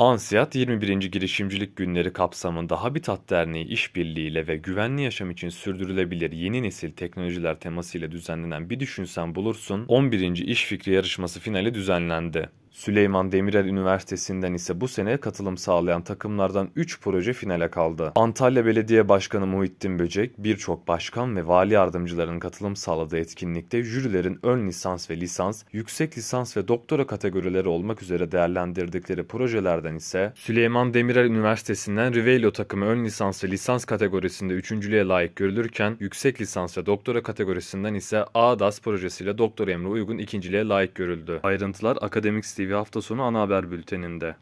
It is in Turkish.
Ansiyat 21. Girişimcilik Günleri kapsamında Habitat Derneği işbirliğiyle ve güvenli yaşam için sürdürülebilir yeni nesil teknolojiler temasıyla düzenlenen Bir Düşünsen Bulursun 11. İş Fikri yarışması finali düzenlendi. Süleyman Demirel Üniversitesi'nden ise bu sene katılım sağlayan takımlardan 3 proje finale kaldı. Antalya Belediye Başkanı Muhittin Böcek, birçok başkan ve vali yardımcılarının katılım sağladığı etkinlikte jürilerin ön lisans ve lisans, yüksek lisans ve doktora kategorileri olmak üzere değerlendirdikleri projelerden ise Süleyman Demirel Üniversitesi'nden Rivelio takımı ön lisans ve lisans kategorisinde üçüncülüğe layık görülürken, yüksek lisans ve doktora kategorisinden ise ADAS projesiyle doktora emri Uygun ikinciliğe layık görüldü. Ayrıntılar akademik TV hafta sonu ana haber bülteninde.